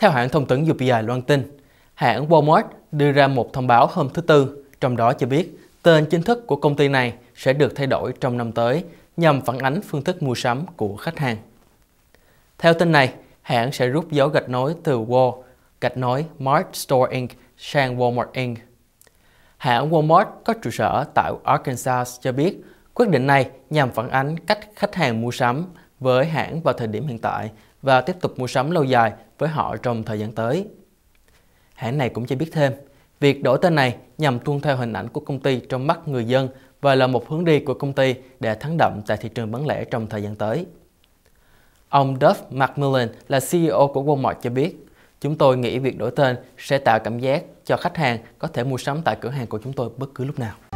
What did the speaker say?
Theo hãng thông tấn UPI loan tin, hãng Walmart đưa ra một thông báo hôm thứ Tư, trong đó cho biết tên chính thức của công ty này sẽ được thay đổi trong năm tới nhằm phản ánh phương thức mua sắm của khách hàng. Theo tin này, hãng sẽ rút dấu gạch nối từ Wal, gạch nối Mart Store Inc. sang Walmart Inc. Hãng Walmart có trụ sở tại Arkansas cho biết quyết định này nhằm phản ánh cách khách hàng mua sắm với hãng vào thời điểm hiện tại và tiếp tục mua sắm lâu dài với họ trong thời gian tới. Hãng này cũng cho biết thêm, việc đổi tên này nhằm tuân theo hình ảnh của công ty trong mắt người dân và là một hướng đi của công ty để thắng đậm tại thị trường bán lẻ trong thời gian tới. Ông Duff McMillan là CEO của Walmart cho biết, chúng tôi nghĩ việc đổi tên sẽ tạo cảm giác cho khách hàng có thể mua sắm tại cửa hàng của chúng tôi bất cứ lúc nào.